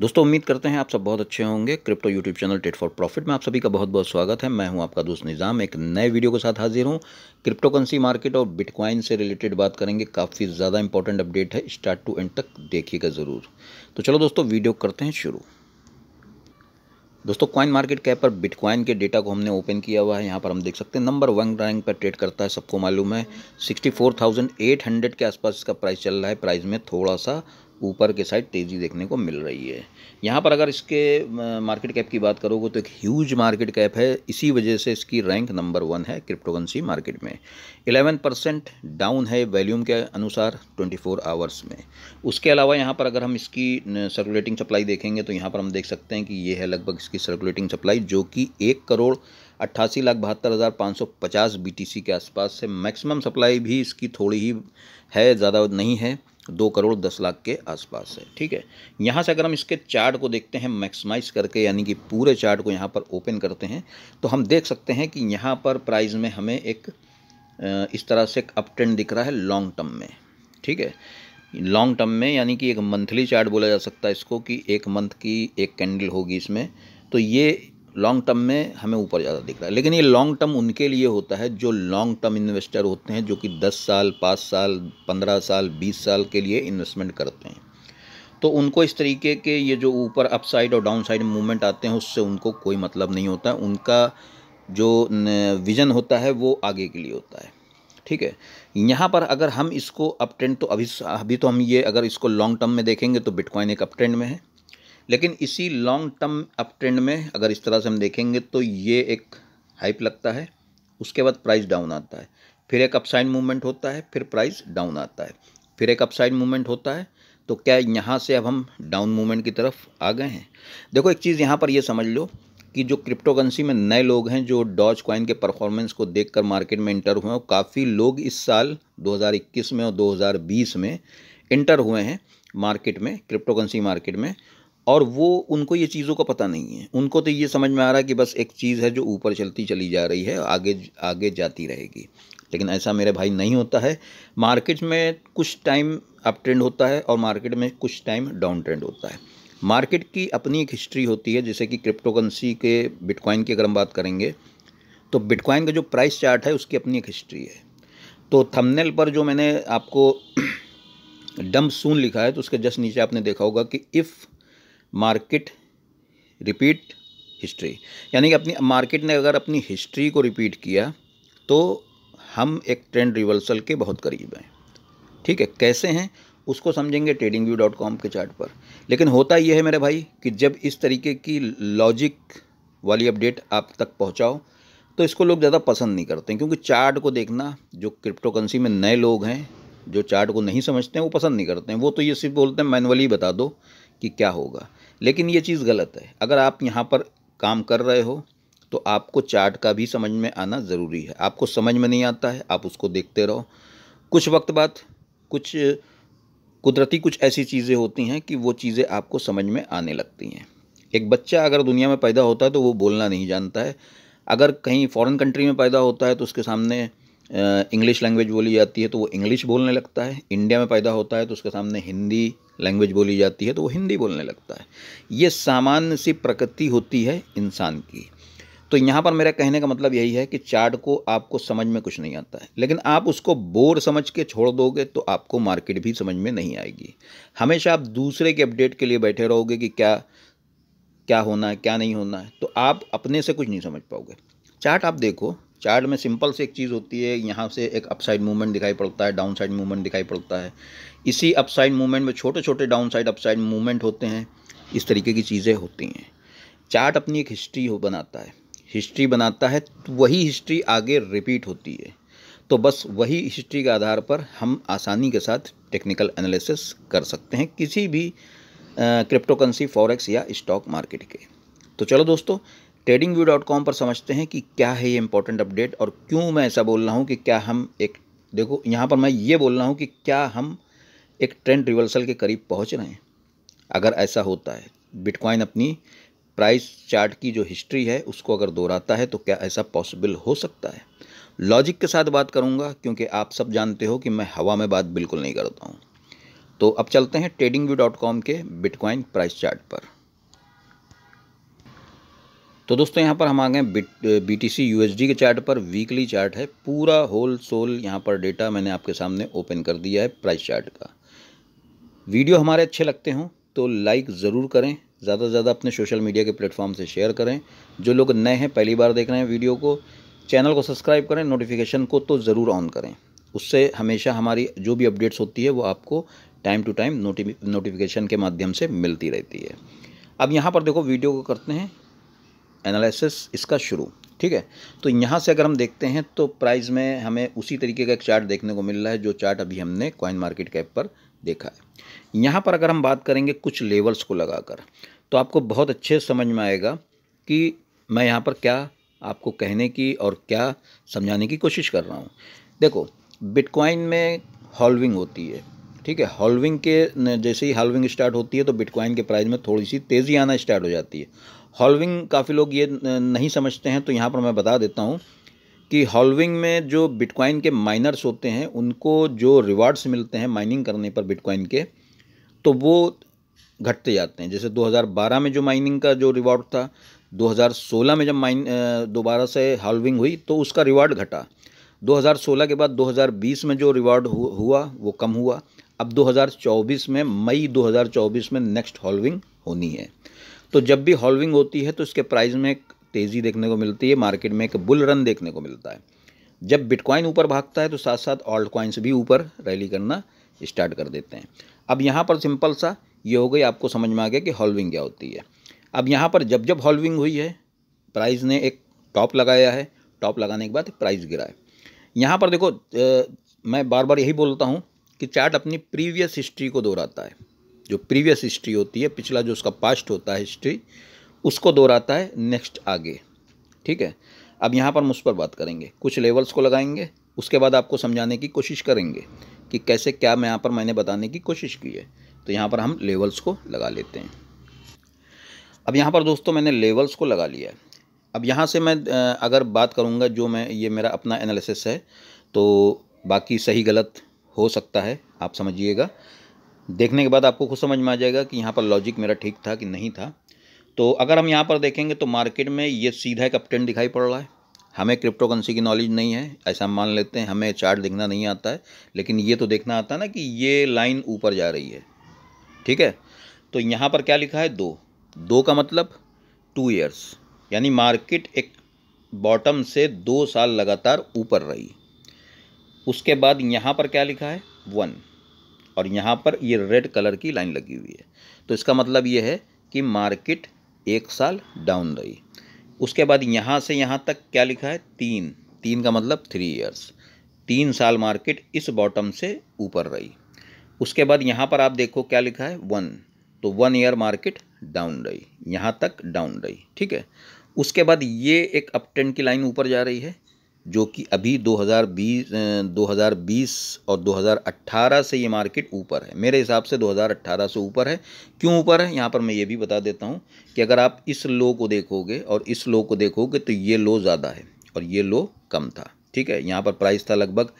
दोस्तों उम्मीद करते हैं आप सब बहुत अच्छे होंगे crypto YouTube channel trade for profit में आप सभी का बहुत बहुत स्वागत है मैं हूं आपका दोस्त निज़ाम एक नए वीडियो के साथ हाजिर हूं क्रिप्टो करेंसी मार्केट और बिटकॉइन से रिलेटेड बात करेंगे काफ़ी ज़्यादा इंपॉर्टेंट अपडेट है स्टार्ट टू एंड तक देखिएगा ज़रूर तो चलो दोस्तों वीडियो करते हैं शुरू दोस्तों क्वाइन मार्केट कैप पर बिटकॉइन के डेटा को हमने ओपन किया हुआ है यहाँ पर हम देख सकते हैं नंबर वन रैंक पर ट्रेड करता है सबको मालूम है 64,800 के आसपास इसका प्राइस चल रहा है प्राइस में थोड़ा सा ऊपर के साइड तेज़ी देखने को मिल रही है यहाँ पर अगर इसके मार्केट कैप की बात करोगे तो एक ह्यूज मार्केट कैप है इसी वजह से इसकी रैंक नंबर वन है क्रिप्टोकरेंसी मार्केट में 11 परसेंट डाउन है वैल्यूम के अनुसार 24 आवर्स में उसके अलावा यहाँ पर अगर हम इसकी सर्कुलेटिंग सप्लाई देखेंगे तो यहाँ पर हम देख सकते हैं कि ये है लगभग इसकी सर्कुलेटिंग सप्लाई जो कि एक करोड़ अट्ठासी लाख बहत्तर हज़ार पाँच सौ पचास बी के आसपास से मैक्सिमम सप्लाई भी इसकी थोड़ी ही है ज़्यादा नहीं है दो करोड़ दस लाख के आसपास है ठीक है यहाँ से अगर हम इसके चार्ट को देखते हैं मैक्सिमाइज करके यानी कि पूरे चार्ट को यहाँ पर ओपन करते हैं तो हम देख सकते हैं कि यहाँ पर प्राइस में हमें एक इस तरह से एक अप ट्रेंड दिख रहा है लॉन्ग टर्म में ठीक है लॉन्ग टर्म में यानी कि एक मंथली चार्ट बोला जा सकता है इसको कि एक मंथ की एक कैंडल होगी इसमें तो ये लॉन्ग टर्म में हमें ऊपर ज़्यादा दिख रहा है लेकिन ये लॉन्ग टर्म उनके लिए होता है जो लॉन्ग टर्म इन्वेस्टर होते हैं जो कि 10 साल 5 साल 15 साल 20 साल के लिए इन्वेस्टमेंट करते हैं तो उनको इस तरीके के ये जो ऊपर अपसाइड और डाउन साइड मूवमेंट आते हैं उससे उनको कोई मतलब नहीं होता है उनका जो विज़न होता है वो आगे के लिए होता है ठीक है यहाँ पर अगर हम इसको अप ट्रेंड तो अभी अभी तो हम ये अगर इसको लॉन्ग टर्म में देखेंगे तो बिटकॉइन एक अप ट्रेंड में है लेकिन इसी लॉन्ग टर्म अप ट्रेंड में अगर इस तरह से हम देखेंगे तो ये एक हाइप लगता है उसके बाद प्राइस डाउन आता है फिर एक अपसाइड मूवमेंट होता है फिर प्राइस डाउन आता है फिर एक अपसाइड मूवमेंट होता है तो क्या यहाँ से अब हम डाउन मूवमेंट की तरफ आ गए हैं देखो एक चीज़ यहाँ पर ये यह समझ लो कि जो क्रिप्टोकरेंसी में नए लोग हैं जो डॉज क्वाइन के परफॉर्मेंस को देखकर मार्केट में इंटर हुए हैं काफ़ी लोग इस साल 2021 में और 2020 में इंटर हुए हैं मार्केट में क्रिप्टोकरेंसी मार्केट में और वो उनको ये चीज़ों का पता नहीं है उनको तो ये समझ में आ रहा है कि बस एक चीज़ है जो ऊपर चलती चली जा रही है आगे आगे जाती रहेगी लेकिन ऐसा मेरे भाई नहीं होता है मार्केट में कुछ टाइम अप ट्रेंड होता है और मार्केट में कुछ टाइम डाउन ट्रेंड होता है मार्केट की अपनी एक हिस्ट्री होती है जैसे कि क्रिप्टोकरेंसी के बिटकॉइन की अगर हम बात करेंगे तो बिटकॉइन का जो प्राइस चार्ट है उसकी अपनी एक हिस्ट्री है तो थंबनेल पर जो मैंने आपको डम्प सून लिखा है तो उसके जस्ट नीचे आपने देखा होगा कि इफ़ मार्केट रिपीट हिस्ट्री यानी कि अपनी मार्केट ने अगर अपनी हिस्ट्री को रिपीट किया तो हम एक ट्रेंड रिवर्सल के बहुत करीब हैं ठीक है कैसे हैं उसको समझेंगे ट्रेडिंग व्यू डॉट कॉम के चार्ट पर लेकिन होता यह है मेरे भाई कि जब इस तरीके की लॉजिक वाली अपडेट आप तक पहुंचाओ तो इसको लोग ज़्यादा पसंद नहीं करते क्योंकि चार्ट को देखना जो क्रिप्टो करेंसी में नए लोग हैं जो चार्ट को नहीं समझते हैं वो पसंद नहीं करते हैं वो तो ये सिर्फ बोलते हैं मैनुअली बता दो कि क्या होगा लेकिन ये चीज़ गलत है अगर आप यहाँ पर काम कर रहे हो तो आपको चार्ट का भी समझ में आना ज़रूरी है आपको समझ में नहीं आता है आप उसको देखते रहो कुछ वक्त बाद कुछ कुदरती कुछ ऐसी चीज़ें होती हैं कि वो चीज़ें आपको समझ में आने लगती हैं एक बच्चा अगर दुनिया में पैदा होता है तो वो बोलना नहीं जानता है अगर कहीं फॉरेन कंट्री में पैदा होता है तो उसके सामने इंग्लिश लैंग्वेज बोली जाती है तो वो इंग्लिश बोलने लगता है इंडिया में पैदा होता है तो उसके सामने हिंदी लैंग्वेज बोली जाती है तो वो हिंदी बोलने लगता है ये सामान्य सी प्रकृति होती है इंसान की तो यहाँ पर मेरा कहने का मतलब यही है कि चार्ट को आपको समझ में कुछ नहीं आता है लेकिन आप उसको बोर समझ के छोड़ दोगे तो आपको मार्केट भी समझ में नहीं आएगी हमेशा आप दूसरे के अपडेट के लिए बैठे रहोगे कि क्या क्या होना है क्या नहीं होना है तो आप अपने से कुछ नहीं समझ पाओगे चार्ट आप देखो चार्ट में सिंपल से एक चीज़ होती है यहाँ से एक अपसाइड मूवमेंट दिखाई पड़ता है डाउन साइड मूवमेंट दिखाई पड़ता है इसी अपसाइड मूवमेंट में छोटे छोटे डाउन साइड अपसाइड मूवमेंट होते हैं इस तरीके की चीज़ें होती हैं चार्ट अपनी एक हिस्ट्री हो बनाता है हिस्ट्री बनाता है तो वही हिस्ट्री आगे रिपीट होती है तो बस वही हिस्ट्री के आधार पर हम आसानी के साथ टेक्निकल एनालिसिस कर सकते हैं किसी भी क्रिप्टोकरेंसी फॉरेक्स या स्टॉक मार्केट के तो चलो दोस्तों ट्रेडिंग व्यू डॉट कॉम पर समझते हैं कि क्या है ये इंपॉर्टेंट अपडेट और क्यों मैं ऐसा बोल रहा हूँ कि क्या हम एक देखो यहाँ पर मैं ये बोल रहा हूँ कि क्या हम एक ट्रेंड रिवर्सल के करीब पहुँच रहे हैं अगर ऐसा होता है बिटकॉइन अपनी प्राइस चार्ट की जो हिस्ट्री है उसको अगर दोहराता है तो क्या ऐसा पॉसिबल हो सकता है लॉजिक के साथ बात करूँगा क्योंकि आप सब जानते हो कि मैं हवा में बात बिल्कुल नहीं करता हूँ तो अब चलते हैं ट्रेडिंग व्यू डॉट कॉम के बिटकॉइन प्राइस चार्ट पर तो दोस्तों यहाँ पर हम आ गए B T C U S D के चार्ट पर वीकली चार्ट है पूरा होल सोल यहाँ पर डेटा मैंने आपके सामने ओपन कर दिया है प्राइस चार्ट का वीडियो हमारे अच्छे लगते हों तो लाइक ज़रूर करें ज़्यादा से ज़्यादा अपने सोशल मीडिया के प्लेटफॉर्म से शेयर करें जो लोग नए हैं पहली बार देख रहे हैं वीडियो को चैनल को सब्सक्राइब करें नोटिफिकेशन को तो ज़रूर ऑन करें उससे हमेशा हमारी जो भी अपडेट्स होती है वो आपको टाइम टू टाइम नोटिफिकेशन के माध्यम से मिलती रहती है अब यहाँ पर देखो वीडियो को करते हैं एनालिसिस इसका शुरू ठीक है तो यहाँ से अगर हम देखते हैं तो प्राइस में हमें उसी तरीके का एक चार्ट देखने को मिल रहा है जो चार्ट अभी हमने कॉइन मार्केट कैप पर देखा है यहाँ पर अगर हम बात करेंगे कुछ लेवल्स को लगाकर तो आपको बहुत अच्छे समझ में आएगा कि मैं यहाँ पर क्या आपको कहने की और क्या समझाने की कोशिश कर रहा हूँ देखो बिटकॉइन में हॉलविंग होती है ठीक है हॉलविंग के जैसे ही हॉलविंग स्टार्ट होती है तो बिटकॉइन के प्राइस में थोड़ी सी तेज़ी आना स्टार्ट हो जाती है हॉलविंग काफ़ी लोग ये नहीं समझते हैं तो यहाँ पर मैं बता देता हूँ कि हॉलविंग में जो बिटकॉइन के माइनर्स होते हैं उनको जो रिवार्ड्स मिलते हैं माइनिंग करने पर बिटकॉइन के तो वो घटते जाते हैं जैसे 2012 में जो माइनिंग का जो रिवार्ड था 2016 में जब माइन दोबारा से हॉलविंग हुई तो उसका रिवार्ड घटा 2016 के बाद 2020 में जो रिवार्ड हुआ वो कम हुआ अब 2024 में मई 2024 में नेक्स्ट हॉलविंग होनी है तो जब भी हॉलविंग होती है तो इसके प्राइस में एक तेज़ी देखने को मिलती है मार्केट में एक बुल रन देखने को मिलता है जब बिटकॉइन ऊपर भागता है तो साथ साथ ऑल्ट कॉइन्स भी ऊपर रैली करना स्टार्ट कर देते हैं अब यहाँ पर सिंपल सा ये हो गई आपको समझ में आ गया कि हॉलविंग क्या होती है अब यहाँ पर जब जब हॉलविंग हुई है प्राइस ने एक टॉप लगाया है टॉप लगाने के बाद प्राइस गिरा है यहाँ पर देखो मैं बार बार यही बोलता हूँ कि चार्ट अपनी प्रीवियस हिस्ट्री को दोहराता है जो प्रीवियस हिस्ट्री होती है पिछला जो उसका पास्ट होता है हिस्ट्री उसको दोहराता है नेक्स्ट आगे ठीक है अब यहाँ पर हम उस पर बात करेंगे कुछ लेवल्स को लगाएंगे उसके बाद आपको समझाने की कोशिश करेंगे कि कैसे क्या मैं यहाँ पर मैंने बताने की कोशिश की है तो यहाँ पर हम लेवल्स को लगा लेते हैं अब यहाँ पर दोस्तों मैंने लेवल्स को लगा लिया है अब यहाँ से मैं अगर बात करूँगा जो मैं ये मेरा अपना एनालिसिस है तो बाकी सही गलत हो सकता है आप समझिएगा देखने के बाद आपको खुद समझ में आ जाएगा कि यहाँ पर लॉजिक मेरा ठीक था कि नहीं था तो अगर हम यहाँ पर देखेंगे तो मार्केट में ये सीधा एक अपटेंड दिखाई पड़ रहा है हमें क्रिप्टो करेंसी की नॉलेज नहीं है ऐसा हम मान लेते हैं हमें चार्ट देखना नहीं आता है लेकिन ये तो देखना आता है ना कि ये लाइन ऊपर जा रही है ठीक है तो यहाँ पर क्या लिखा है दो दो का मतलब टू ईयर्स यानी मार्केट एक बॉटम से दो साल लगातार ऊपर रही उसके बाद यहाँ पर क्या लिखा है वन और यहाँ पर ये रेड कलर की लाइन लगी हुई है तो इसका मतलब ये है कि मार्केट एक साल डाउन रही उसके बाद यहाँ से यहाँ तक क्या लिखा है तीन तीन का मतलब थ्री ईयर्स तीन साल मार्केट इस बॉटम से ऊपर रही उसके बाद यहाँ पर आप देखो क्या लिखा है वन तो वन ईयर मार्केट डाउन रही यहाँ तक डाउन रही ठीक है उसके बाद ये एक अपटेंड की लाइन ऊपर जा रही है जो कि अभी 2020 2020 और 2018 से ये मार्केट ऊपर है मेरे हिसाब से 2018 से ऊपर है क्यों ऊपर है यहाँ पर मैं ये भी बता देता हूँ कि अगर आप इस लो को देखोगे और इस लो को देखोगे तो ये लो ज़्यादा है और ये लो कम था ठीक है यहाँ पर प्राइस था लगभग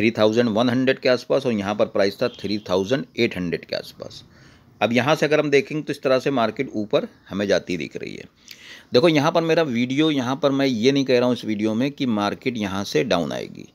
3100 के आसपास और यहाँ पर प्राइस था 3800 के आसपास अब यहाँ से अगर हम देखेंगे तो इस तरह से मार्केट ऊपर हमें जाती दिख रही है देखो यहाँ पर मेरा वीडियो यहाँ पर मैं ये नहीं कह रहा हूँ इस वीडियो में कि मार्केट यहाँ से डाउन आएगी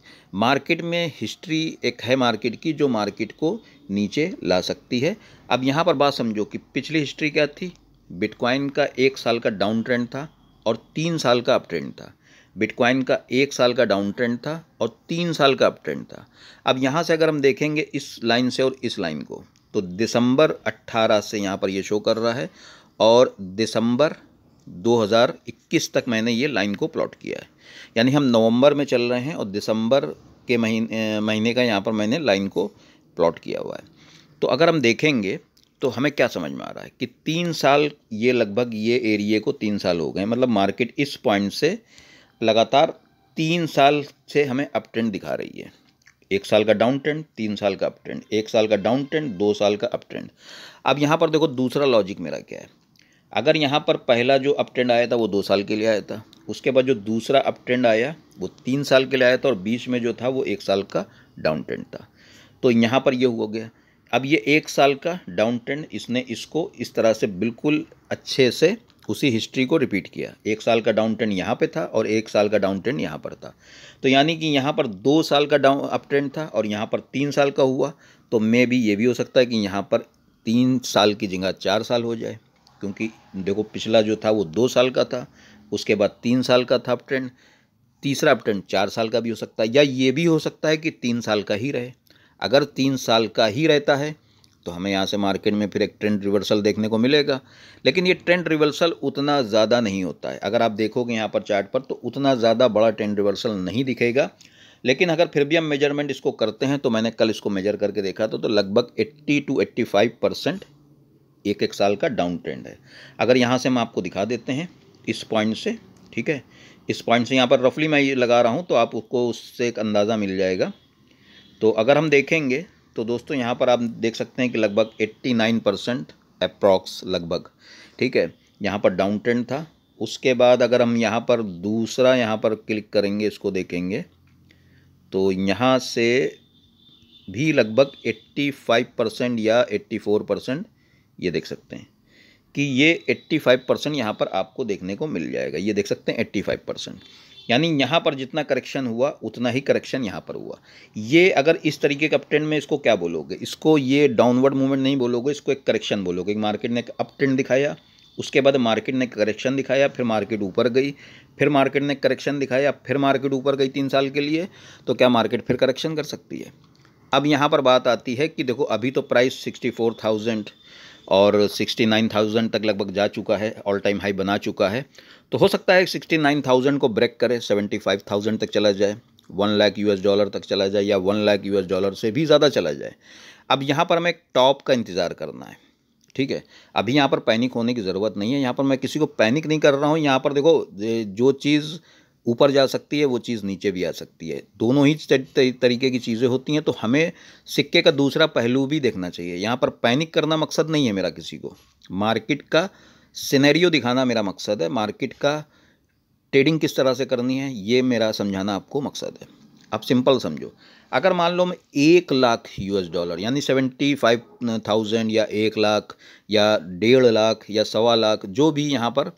मार्केट में हिस्ट्री एक है मार्केट की जो मार्केट को नीचे ला सकती है अब यहाँ पर बात समझो कि पिछली हिस्ट्री क्या थी बिटकॉइन का एक साल का डाउन ट्रेंड था और तीन साल का अप ट्रेंड था बिटकॉइन का एक साल का डाउन ट्रेंड था और तीन साल का अप ट्रेंड था अब यहाँ से अगर हम देखेंगे इस लाइन से और इस लाइन को तो दिसंबर 18 से यहाँ पर ये शो कर रहा है और दिसंबर 2021 तक मैंने ये लाइन को प्लॉट किया है यानी हम नवंबर में चल रहे हैं और दिसंबर के महीने महीने का यहाँ पर मैंने लाइन को प्लॉट किया हुआ है तो अगर हम देखेंगे तो हमें क्या समझ में आ रहा है कि तीन साल ये लगभग ये एरिए को तीन साल हो गए मतलब मार्केट इस पॉइंट से लगातार तीन साल से हमें अप ट्रेंड दिखा रही है एक साल का डाउन ट्रेंड तीन साल का अप ट्रेंड एक साल का डाउन ट्रेंड दो साल का अप ट्रेंड अब यहाँ पर देखो दूसरा लॉजिक मेरा क्या है अगर यहाँ पर पहला जो अप ट्रेंड आया था वो दो साल के लिए आया था उसके बाद जो दूसरा अप ट्रेंड आया वो तीन साल के लिए आया था और बीच में जो था वो एक साल का डाउन ट्रेंड था तो यहाँ पर ये हो गया अब ये एक साल का डाउन ट्रेंड इसने इसको इस तरह से बिल्कुल अच्छे से उसी हिस्ट्री को रिपीट किया एक साल का डाउन ट्रेंड यहाँ पे था और एक साल का डाउन ट्रेंड यहाँ पर था तो यानी कि यहाँ पर दो साल का डाउन अप ट्रेंड था और यहाँ पर तीन साल का हुआ तो मे भी ये भी हो सकता है कि यहाँ पर तीन साल की जगह चार साल हो जाए क्योंकि देखो पिछला जो था वो दो साल का था उसके बाद तीन साल का था अप ट्रेंड तीसरा अप ट्रेंड चार साल का भी हो सकता है या ये भी हो सकता है कि तीन साल का ही रहे अगर तीन साल का ही रहता है तो हमें यहाँ से मार्केट में फिर एक ट्रेंड रिवर्सल देखने को मिलेगा लेकिन ये ट्रेंड रिवर्सल उतना ज़्यादा नहीं होता है अगर आप देखोगे यहाँ पर चार्ट पर तो उतना ज़्यादा बड़ा ट्रेंड रिवर्सल नहीं दिखेगा लेकिन अगर फिर भी हम मेजरमेंट इसको करते हैं तो मैंने कल इसको मेजर करके देखा था तो लगभग एट्टी टू एट्टी परसेंट एक एक साल का डाउन ट्रेंड है अगर यहाँ से हम आपको दिखा देते हैं इस पॉइंट से ठीक है इस पॉइंट से यहाँ पर रफली मैं ये लगा रहा हूँ तो आप उसको उससे एक अंदाज़ा मिल जाएगा तो अगर हम देखेंगे तो दोस्तों यहाँ पर आप देख सकते हैं कि लगभग 89 परसेंट अप्रॉक्स लगभग ठीक है यहाँ पर डाउन ट्रेंड था उसके बाद अगर हम यहाँ पर दूसरा यहाँ पर क्लिक करेंगे इसको देखेंगे तो यहाँ से भी लगभग 85 परसेंट या 84 परसेंट ये देख सकते हैं कि ये 85 परसेंट यहाँ पर आपको देखने को मिल जाएगा ये देख सकते हैं 85 परसेंट यानी यहाँ पर जितना करेक्शन हुआ उतना ही करेक्शन यहाँ पर हुआ ये अगर इस तरीके का अपट्रेंड में इसको क्या बोलोगे इसको ये डाउनवर्ड मूवमेंट नहीं बोलोगे इसको एक करेक्शन बोलोगे मार्केट ने अप ट्रेंड दिखाया उसके बाद मार्केट ने करेक्शन दिखाया फिर मार्केट ऊपर गई फिर मार्केट ने करेक्शन दिखाया फिर मार्केट ऊपर गई तीन साल के लिए तो क्या मार्केट फिर करेक्शन कर सकती है अब यहाँ पर बात आती है कि देखो अभी तो प्राइस सिक्सटी फोर थाउजेंड और 69,000 तक लगभग जा चुका है ऑल टाइम हाई बना चुका है तो हो सकता है 69,000 को ब्रेक करे 75,000 तक चला जाए वन लाख यूएस डॉलर तक चला जाए या वन लाख यूएस डॉलर से भी ज़्यादा चला जाए अब यहाँ पर हमें टॉप का इंतज़ार करना है ठीक है अभी यहाँ पर पैनिक होने की ज़रूरत नहीं है यहाँ पर मैं किसी को पैनिक नहीं कर रहा हूँ यहाँ पर देखो जो चीज़ ऊपर जा सकती है वो चीज़ नीचे भी आ सकती है दोनों ही तरीके की चीज़ें होती हैं तो हमें सिक्के का दूसरा पहलू भी देखना चाहिए यहाँ पर पैनिक करना मकसद नहीं है मेरा किसी को मार्केट का सिनेरियो दिखाना मेरा मकसद है मार्केट का ट्रेडिंग किस तरह से करनी है ये मेरा समझाना आपको मकसद है आप सिंपल समझो अगर मान लो मैं एक लाख यूएस डॉलर यानी सेवेंटी फाइव थाउजेंड या एक लाख या डेढ़ लाख या सवा लाख जो भी यहाँ पर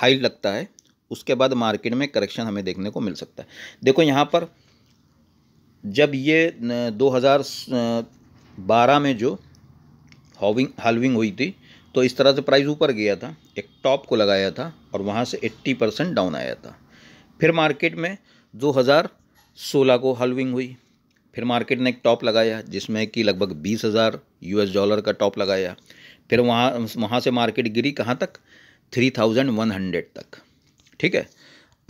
हाई लगता है उसके बाद मार्केट में करेक्शन हमें देखने को मिल सकता है देखो यहाँ पर जब ये 2012 में जो हॉविंग हालविंग हुई थी तो इस तरह से प्राइस ऊपर गया था एक टॉप को लगाया था और वहाँ से 80 परसेंट डाउन आया था फिर मार्केट में 2016 को हलविंग हुई फिर मार्केट ने एक टॉप लगाया जिसमें कि लगभग बीस हज़ार यूएस डॉलर का टॉप लगाया फिर वहाँ वहाँ से मार्केट गिरी कहाँ तक थ्री थाउजेंड वन हंड्रेड तक ठीक है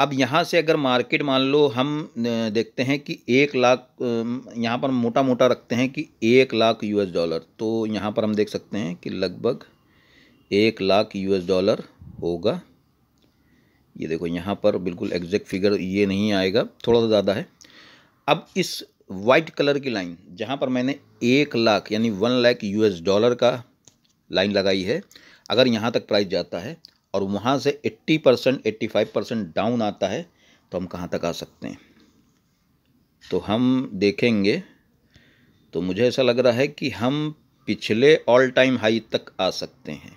अब यहाँ से अगर मार्केट मान लो हम देखते हैं कि एक लाख यहाँ पर मोटा मोटा रखते हैं कि एक लाख यूएस डॉलर तो यहाँ पर हम देख सकते हैं कि लगभग एक लाख यूएस डॉलर होगा ये देखो यहाँ पर बिल्कुल एग्जैक्ट फिगर ये नहीं आएगा थोड़ा सा ज़्यादा है अब इस वाइट कलर की लाइन जहाँ पर मैंने एक लाख यानी वन लाख यू डॉलर का लाइन लगाई है अगर यहाँ तक प्राइस जाता है और वहाँ से 80 percent eighty five percent down आता है तो हम कहाँ तक आ सकते हैं तो हम देखेंगे तो मुझे ऐसा लग रहा है कि हम पिछले ऑल टाइम हाई तक आ सकते हैं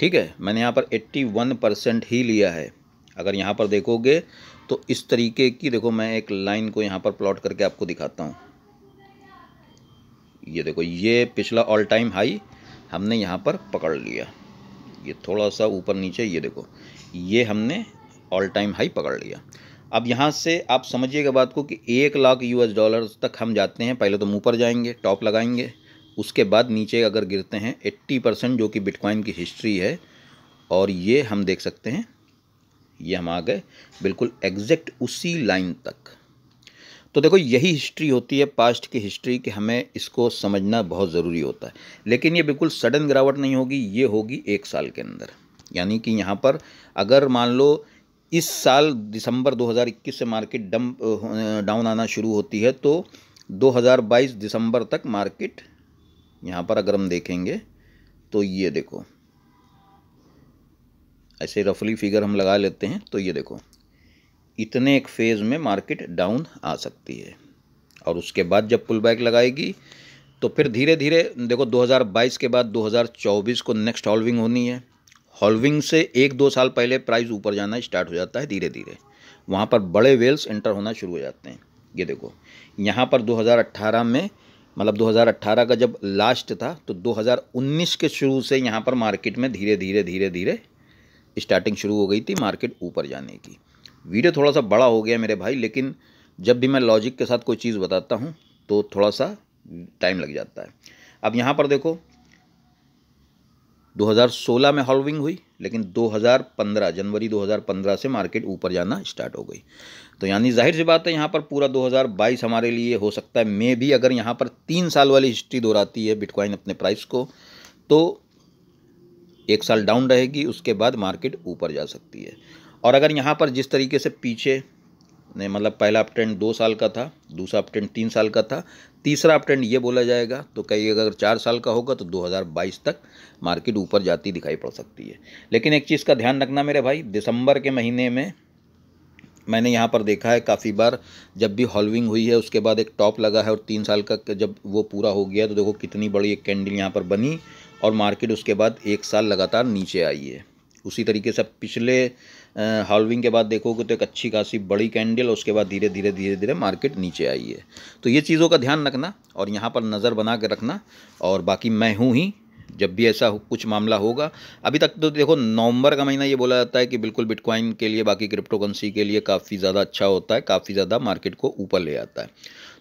ठीक है मैंने यहाँ पर 81 परसेंट ही लिया है अगर यहाँ पर देखोगे तो इस तरीके की देखो मैं एक लाइन को यहाँ पर प्लॉट करके आपको दिखाता हूँ ये देखो ये पिछला ऑल टाइम हाई हमने यहाँ पर पकड़ लिया ये थोड़ा सा ऊपर नीचे ये देखो ये हमने ऑल टाइम हाई पकड़ लिया अब यहाँ से आप समझिएगा बात को कि एक लाख यूएस डॉलर तक हम जाते हैं पहले तो मुँह पर जाएंगे टॉप लगाएंगे उसके बाद नीचे अगर गिरते हैं एट्टी परसेंट जो कि बिटकॉइन की हिस्ट्री है और ये हम देख सकते हैं ये हम आ गए बिल्कुल एग्जैक्ट उसी लाइन तक तो देखो यही हिस्ट्री होती है पास्ट की हिस्ट्री कि हमें इसको समझना बहुत ज़रूरी होता है लेकिन ये बिल्कुल सडन गिरावट नहीं होगी ये होगी एक साल के अंदर यानी कि यहाँ पर अगर मान लो इस साल दिसंबर 2021 से मार्केट डम डाउन आना शुरू होती है तो 2022 दिसंबर तक मार्केट यहाँ पर अगर हम देखेंगे तो ये देखो ऐसे रफली फिगर हम लगा लेते हैं तो ये देखो इतने एक फेज़ में मार्केट डाउन आ सकती है और उसके बाद जब पुल बैक लगाएगी तो फिर धीरे धीरे देखो 2022 के बाद 2024 को नेक्स्ट हॉलविंग होनी है हॉलविंग से एक दो साल पहले प्राइस ऊपर जाना स्टार्ट हो जाता है धीरे धीरे वहाँ पर बड़े वेल्स एंटर होना शुरू हो जाते हैं ये देखो यहाँ पर 2018 में मतलब 2018 का जब लास्ट था तो 2019 के शुरू से यहाँ पर मार्केट में धीरे धीरे धीरे धीरे स्टार्टिंग शुरू हो गई थी मार्केट ऊपर जाने की वीडियो थोड़ा सा बड़ा हो गया मेरे भाई लेकिन जब भी मैं लॉजिक के साथ कोई चीज़ बताता हूँ तो थोड़ा सा टाइम लग जाता है अब यहाँ पर देखो 2016 में हॉलविंग हुई लेकिन 2015 जनवरी 2015 से मार्केट ऊपर जाना स्टार्ट हो गई तो यानी जाहिर सी बात है यहाँ पर पूरा 2022 हमारे लिए हो सकता है मे भी अगर यहाँ पर तीन साल वाली हिस्ट्री दोहराती है बिटकॉइन अपने प्राइस को तो एक साल डाउन रहेगी उसके बाद मार्केट ऊपर जा सकती है और अगर यहाँ पर जिस तरीके से पीछे नहीं मतलब पहला अपटेंट दो साल का था दूसरा अपटेंट तीन साल का था तीसरा अपटेंट ये बोला जाएगा तो कई अगर चार साल का होगा तो 2022 तक मार्केट ऊपर जाती दिखाई पड़ सकती है लेकिन एक चीज़ का ध्यान रखना मेरे भाई दिसंबर के महीने में मैंने यहाँ पर देखा है काफ़ी बार जब भी हॉलविंग हुई है उसके बाद एक टॉप लगा है और तीन साल का जब वो पूरा हो गया तो देखो कितनी बड़ी एक कैंडल यहाँ पर बनी और मार्केट उसके बाद एक साल लगातार नीचे आई है उसी तरीके से पिछले हॉलविंग के बाद देखोगे तो एक अच्छी खासी बड़ी कैंडल उसके बाद धीरे धीरे धीरे धीरे मार्केट नीचे आई है तो ये चीज़ों का ध्यान रखना और यहाँ पर नज़र बना के रखना और बाकी मैं हूँ ही जब भी ऐसा कुछ मामला होगा अभी तक तो देखो नवंबर का महीना ये बोला जाता है कि बिल्कुल बिटकॉइन के लिए बाकी क्रिप्टोकरेंसी के लिए काफ़ी ज़्यादा अच्छा होता है काफ़ी ज़्यादा मार्केट को ऊपर ले आता है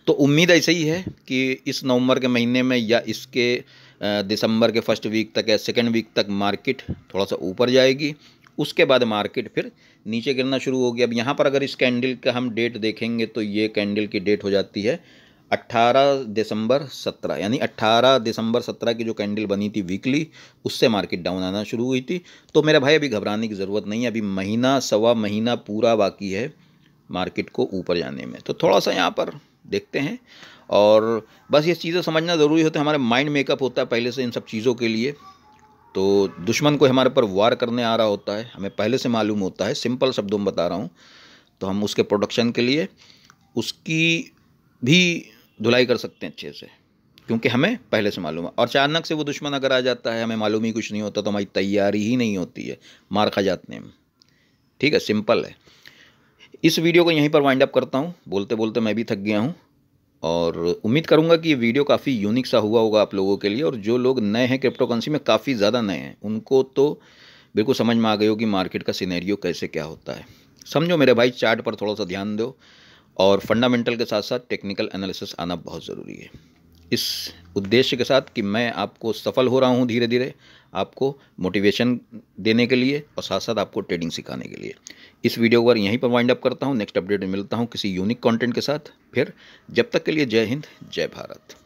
तो उम्मीद ऐसे ही है कि इस नवंबर के महीने में या इसके दिसंबर के फर्स्ट वीक तक या सेकेंड वीक तक मार्केट थोड़ा सा ऊपर जाएगी उसके बाद मार्केट फिर नीचे गिरना शुरू हो गया अब यहाँ पर अगर इस कैंडल का हम डेट देखेंगे तो ये कैंडल की डेट हो जाती है 18 दिसंबर 17 यानी 18 दिसंबर 17 की जो कैंडल बनी थी वीकली उससे मार्केट डाउन आना शुरू हुई थी तो मेरा भाई अभी घबराने की ज़रूरत नहीं है अभी महीना सवा महीना पूरा बाकी है मार्केट को ऊपर जाने में तो थोड़ा सा यहाँ पर देखते हैं और बस ये चीज़ें समझना ज़रूरी होता है हमारे माइंड मेकअप होता है पहले से इन सब चीज़ों के लिए तो दुश्मन कोई हमारे पर वार करने आ रहा होता है हमें पहले से मालूम होता है सिंपल शब्दों में बता रहा हूँ तो हम उसके प्रोडक्शन के लिए उसकी भी धुलाई कर सकते हैं अच्छे से क्योंकि हमें पहले से मालूम है और अचानक से वो दुश्मन अगर आ जाता है हमें मालूम ही कुछ नहीं होता तो हमारी तैयारी ही नहीं होती है मार खा जाते हैं ठीक है सिंपल है इस वीडियो को यहीं पर वाइंड अप करता हूँ बोलते बोलते मैं भी थक गया हूँ और उम्मीद करूंगा कि ये वीडियो काफ़ी यूनिक सा हुआ होगा आप लोगों के लिए और जो लोग नए हैं क्रिप्टो करेंसी में काफ़ी ज़्यादा नए हैं उनको तो बिल्कुल समझ में आ गई हो कि मार्केट का सिनेरियो कैसे क्या होता है समझो मेरे भाई चार्ट पर थोड़ा सा ध्यान दो और फंडामेंटल के साथ साथ टेक्निकल एनालिसिस आना बहुत ज़रूरी है इस उद्देश्य के साथ कि मैं आपको सफल हो रहा हूँ धीरे धीरे आपको मोटिवेशन देने के लिए और साथ साथ आपको ट्रेडिंग सिखाने के लिए इस वीडियो को बार यहीं पर वाइंड अप करता हूँ नेक्स्ट अपडेट में मिलता हूँ किसी यूनिक कॉन्टेंट के साथ फिर जब तक के लिए जय हिंद जय भारत